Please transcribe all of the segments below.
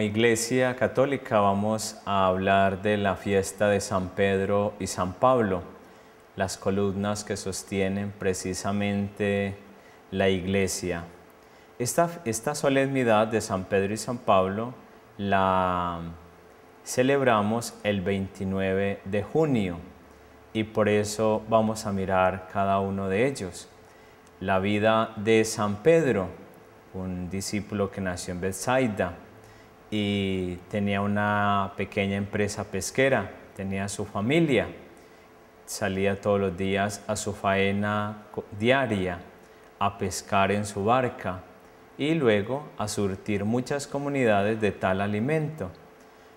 Iglesia Católica vamos a hablar de la fiesta de San Pedro y San Pablo, las columnas que sostienen precisamente la Iglesia. Esta, esta solemnidad de San Pedro y San Pablo la celebramos el 29 de junio y por eso vamos a mirar cada uno de ellos. La vida de San Pedro, un discípulo que nació en Bethsaida, y tenía una pequeña empresa pesquera, tenía su familia, salía todos los días a su faena diaria, a pescar en su barca y luego a surtir muchas comunidades de tal alimento.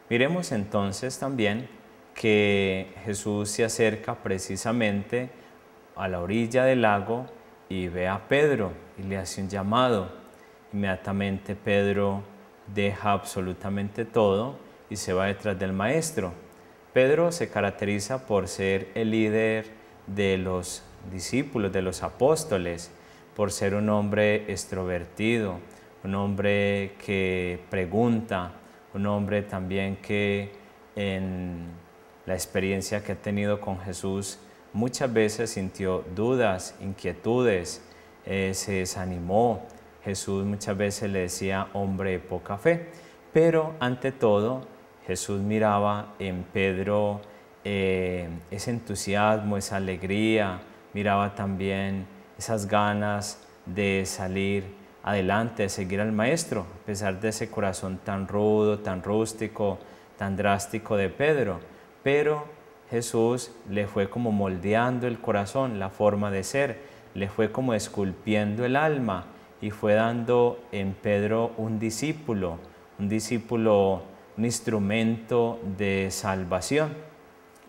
Miremos entonces también que Jesús se acerca precisamente a la orilla del lago y ve a Pedro y le hace un llamado. Inmediatamente Pedro deja absolutamente todo y se va detrás del maestro. Pedro se caracteriza por ser el líder de los discípulos, de los apóstoles, por ser un hombre extrovertido, un hombre que pregunta, un hombre también que en la experiencia que ha tenido con Jesús muchas veces sintió dudas, inquietudes, eh, se desanimó, Jesús muchas veces le decía hombre de poca fe, pero ante todo Jesús miraba en Pedro eh, ese entusiasmo, esa alegría, miraba también esas ganas de salir adelante, de seguir al Maestro, a pesar de ese corazón tan rudo, tan rústico, tan drástico de Pedro. Pero Jesús le fue como moldeando el corazón, la forma de ser, le fue como esculpiendo el alma y fue dando en Pedro un discípulo, un discípulo, un instrumento de salvación.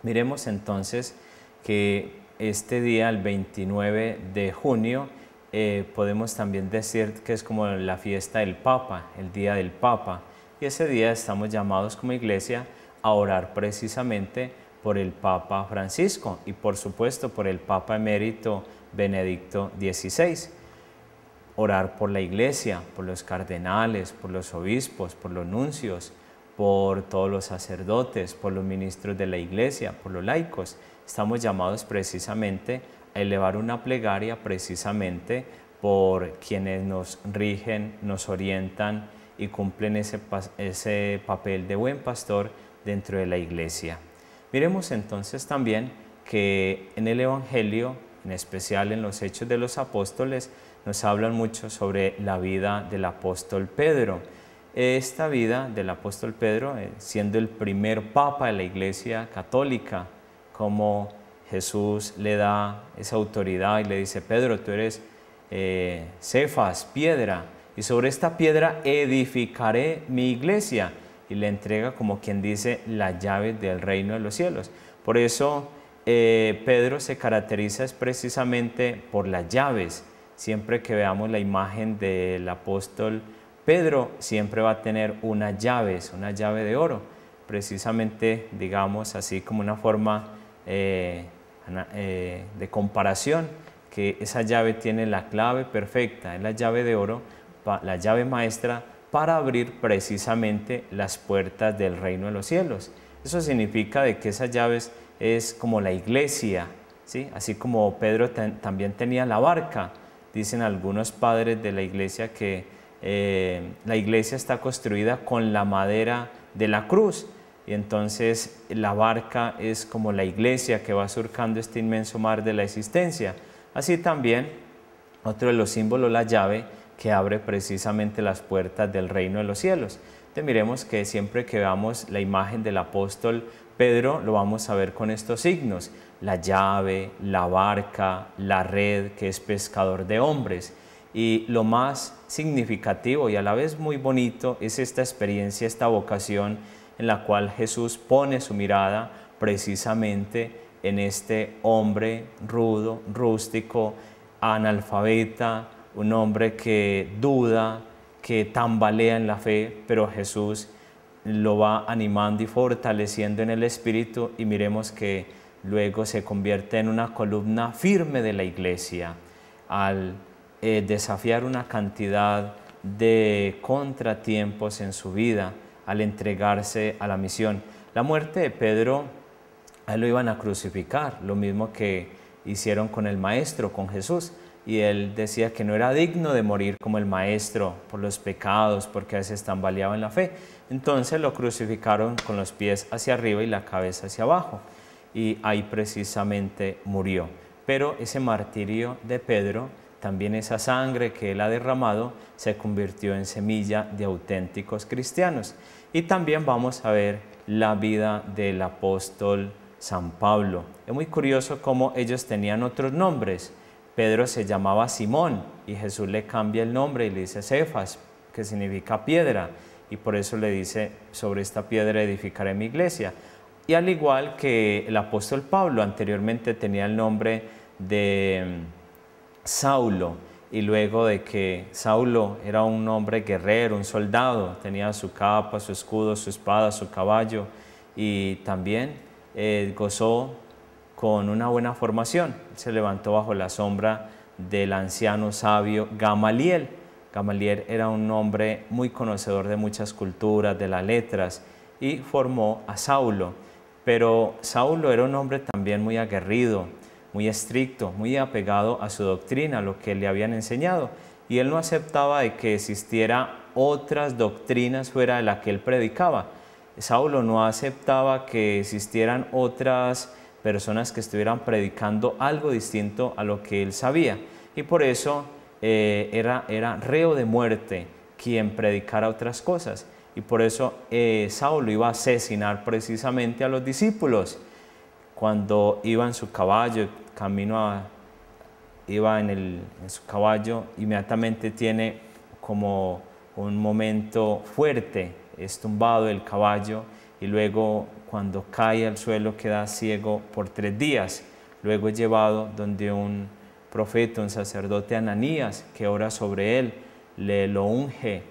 Miremos entonces que este día, el 29 de junio, eh, podemos también decir que es como la fiesta del Papa, el Día del Papa. Y ese día estamos llamados como iglesia a orar precisamente por el Papa Francisco y por supuesto por el Papa emérito Benedicto XVI orar por la iglesia, por los cardenales, por los obispos, por los nuncios, por todos los sacerdotes, por los ministros de la iglesia, por los laicos. Estamos llamados precisamente a elevar una plegaria precisamente por quienes nos rigen, nos orientan y cumplen ese, ese papel de buen pastor dentro de la iglesia. Miremos entonces también que en el Evangelio, en especial en los Hechos de los Apóstoles, nos hablan mucho sobre la vida del apóstol Pedro. Esta vida del apóstol Pedro, eh, siendo el primer papa de la Iglesia Católica, como Jesús le da esa autoridad y le dice, Pedro, tú eres eh, cefas, piedra, y sobre esta piedra edificaré mi iglesia. Y le entrega como quien dice la llave del reino de los cielos. Por eso eh, Pedro se caracteriza precisamente por las llaves, Siempre que veamos la imagen del apóstol Pedro, siempre va a tener unas llaves, una llave de oro, precisamente, digamos, así como una forma eh, eh, de comparación, que esa llave tiene la clave perfecta, es la llave de oro, la llave maestra para abrir precisamente las puertas del reino de los cielos. Eso significa de que esa llaves es como la iglesia, así como Pedro también tenía la barca, dicen algunos padres de la iglesia que eh, la iglesia está construida con la madera de la cruz. Y entonces la barca es como la iglesia que va surcando este inmenso mar de la existencia. Así también, otro de los símbolos, la llave, que abre precisamente las puertas del reino de los cielos te miremos que siempre que veamos la imagen del apóstol Pedro, lo vamos a ver con estos signos, la llave, la barca, la red, que es pescador de hombres. Y lo más significativo y a la vez muy bonito es esta experiencia, esta vocación en la cual Jesús pone su mirada precisamente en este hombre rudo, rústico, analfabeta, un hombre que duda, que tambalea en la fe, pero Jesús lo va animando y fortaleciendo en el espíritu y miremos que luego se convierte en una columna firme de la iglesia al eh, desafiar una cantidad de contratiempos en su vida al entregarse a la misión. La muerte de Pedro, lo iban a crucificar, lo mismo que hicieron con el maestro, con Jesús, y él decía que no era digno de morir como el maestro por los pecados, porque a veces tambaleaba en la fe. Entonces lo crucificaron con los pies hacia arriba y la cabeza hacia abajo, y ahí precisamente murió. Pero ese martirio de Pedro, también esa sangre que él ha derramado, se convirtió en semilla de auténticos cristianos. Y también vamos a ver la vida del apóstol San Pablo. Es muy curioso cómo ellos tenían otros nombres Pedro se llamaba Simón y Jesús le cambia el nombre y le dice Cefas, que significa piedra, y por eso le dice, sobre esta piedra edificaré mi iglesia. Y al igual que el apóstol Pablo anteriormente tenía el nombre de mm, Saulo, y luego de que Saulo era un hombre guerrero, un soldado, tenía su capa, su escudo, su espada, su caballo, y también eh, gozó con una buena formación. Se levantó bajo la sombra del anciano sabio Gamaliel. Gamaliel era un hombre muy conocedor de muchas culturas, de las letras, y formó a Saulo. Pero Saulo era un hombre también muy aguerrido, muy estricto, muy apegado a su doctrina, a lo que le habían enseñado. Y él no aceptaba de que existiera otras doctrinas fuera de la que él predicaba. Saulo no aceptaba que existieran otras personas que estuvieran predicando algo distinto a lo que él sabía. Y por eso eh, era, era reo de muerte quien predicara otras cosas. Y por eso eh, Saulo iba a asesinar precisamente a los discípulos cuando iba en su caballo, camino a, iba en, el, en su caballo, inmediatamente tiene como un momento fuerte, estumbado el caballo y luego cuando cae al suelo queda ciego por tres días. Luego es llevado donde un profeta, un sacerdote Ananías, que ora sobre él, le lo unge,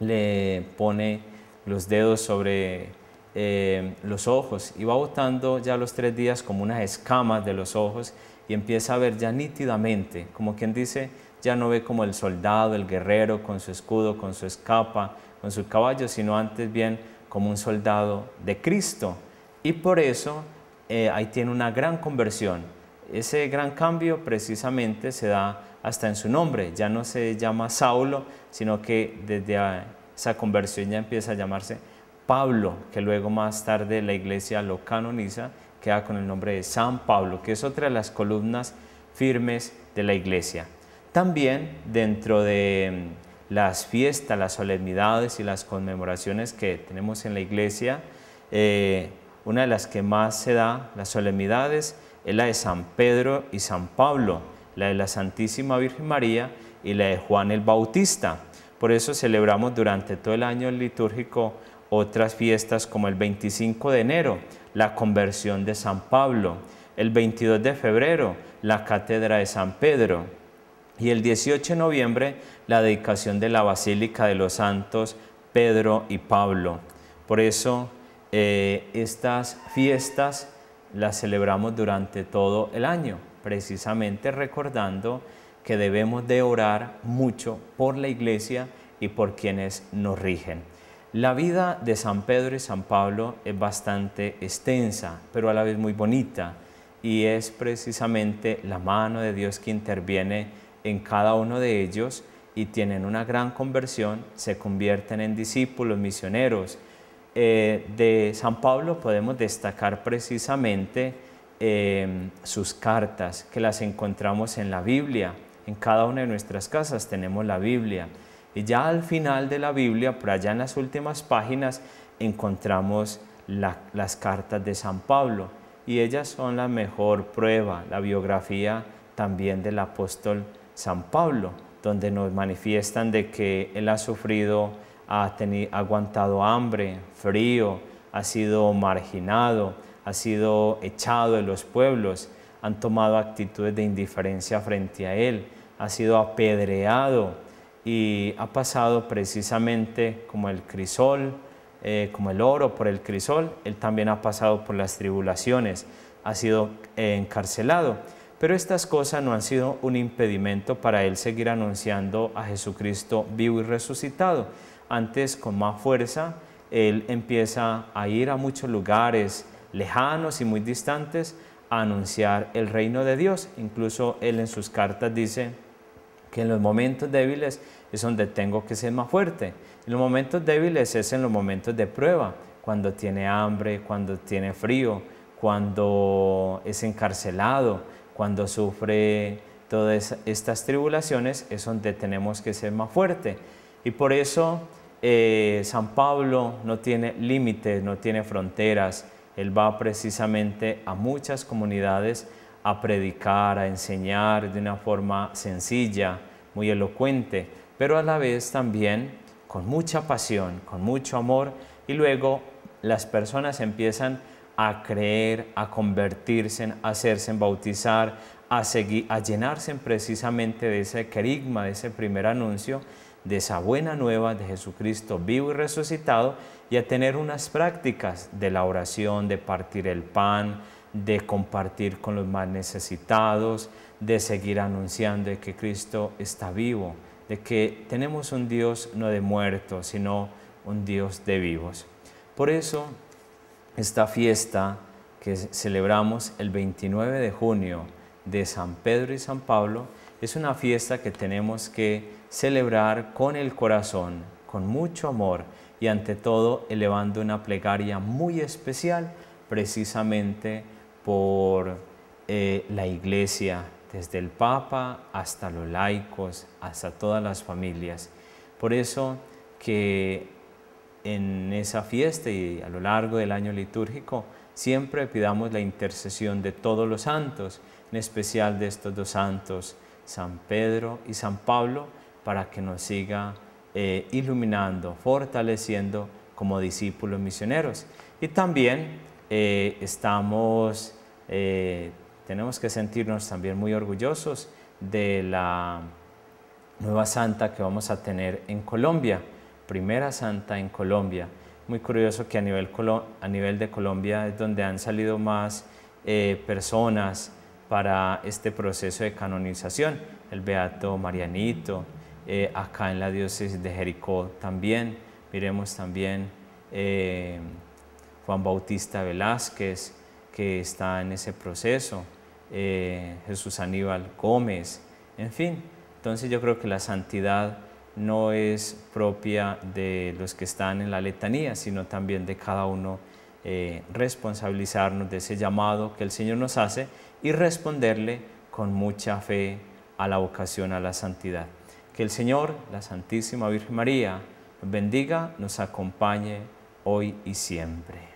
le pone los dedos sobre eh, los ojos y va botando ya los tres días como unas escamas de los ojos y empieza a ver ya nítidamente, como quien dice, ya no ve como el soldado, el guerrero, con su escudo, con su escapa, con su caballo, sino antes bien como un soldado de Cristo. Y por eso eh, ahí tiene una gran conversión. Ese gran cambio precisamente se da hasta en su nombre. Ya no se llama Saulo, sino que desde esa conversión ya empieza a llamarse Pablo, que luego más tarde la iglesia lo canoniza, queda con el nombre de San Pablo, que es otra de las columnas firmes de la iglesia. También dentro de las fiestas, las solemnidades y las conmemoraciones que tenemos en la iglesia, eh, una de las que más se da, las solemnidades, es la de San Pedro y San Pablo, la de la Santísima Virgen María y la de Juan el Bautista. Por eso celebramos durante todo el año litúrgico otras fiestas como el 25 de enero, la conversión de San Pablo, el 22 de febrero, la cátedra de San Pedro, y el 18 de noviembre la dedicación de la Basílica de los Santos Pedro y Pablo. Por eso eh, estas fiestas las celebramos durante todo el año, precisamente recordando que debemos de orar mucho por la iglesia y por quienes nos rigen. La vida de San Pedro y San Pablo es bastante extensa, pero a la vez muy bonita, y es precisamente la mano de Dios que interviene en cada uno de ellos y tienen una gran conversión, se convierten en discípulos, misioneros. Eh, de San Pablo podemos destacar precisamente em, sus cartas, que las encontramos en la Biblia. En cada una de nuestras casas tenemos la Biblia. Y ya al final de la Biblia, por allá en las últimas páginas, encontramos las cartas de San Pablo. Y ellas son la mejor prueba, la biografía también del apóstol San Pablo, donde nos manifiestan de que él ha sufrido, ha, aguantado hambre, frío, ha sido marginado, ha sido echado de los pueblos, han tomado actitudes de indiferencia frente a él, ha sido apedreado y ha pasado precisamente como el crisol, eh, como el oro por el crisol, él también ha pasado por las tribulaciones, ha sido encarcelado pero estas cosas no han sido un impedimento para él seguir anunciando a Jesucristo vivo y resucitado. Antes, con más fuerza, él empieza a ir a muchos lugares lejanos y muy distantes a anunciar el reino de Dios. Incluso él en sus cartas dice que en los momentos débiles es donde tengo que ser más fuerte. En los momentos débiles es en los momentos de prueba, cuando tiene hambre, cuando tiene frío, cuando es encarcelado, cuando sufre todas estas tribulaciones, es donde tenemos que ser más fuerte. Y por eso eh, San Pablo no tiene límites, no tiene fronteras. Él va precisamente a muchas comunidades a predicar, a enseñar de una forma sencilla, muy elocuente, pero a la vez también con mucha pasión, con mucho amor, y luego las personas empiezan a creer, a convertirse, a hacerse en bautizar, a, seguir, a llenarse precisamente de ese querigma, de ese primer anuncio, de esa buena nueva de Jesucristo vivo y resucitado y a tener unas prácticas de la oración, de partir el pan, de compartir con los más necesitados, de seguir anunciando que Cristo está vivo, de que tenemos un Dios no de muertos, sino un Dios de vivos. Por eso esta fiesta que celebramos el 29 de junio de San Pedro y San Pablo es una fiesta que tenemos que celebrar con el corazón, con mucho amor y ante todo elevando una plegaria muy especial precisamente por eh, la iglesia, desde el Papa hasta los laicos, hasta todas las familias. Por eso que en esa fiesta y a lo largo del año litúrgico, siempre pidamos la intercesión de todos los santos, en especial de estos dos santos, San Pedro y San Pablo, para que nos siga eh, iluminando, fortaleciendo como discípulos misioneros. Y también eh, estamos, eh, tenemos que sentirnos también muy orgullosos de la nueva santa que vamos a tener en Colombia primera santa en Colombia. Muy curioso que a nivel, a nivel de Colombia es donde han salido más eh, personas para este proceso de canonización. El Beato Marianito, eh, acá en la diócesis de Jericó también. Miremos también eh, Juan Bautista Velázquez, que está en ese proceso. Jesús Aníbal Gómez, en fin. Entonces yo creo que la santidad no es propia de los que están en la letanía, sino también de cada uno eh, responsabilizarnos de ese llamado que el Señor nos hace y responderle con mucha fe a la vocación a la santidad. Que el Señor, la Santísima Virgen María, nos bendiga, nos acompañe hoy y siempre.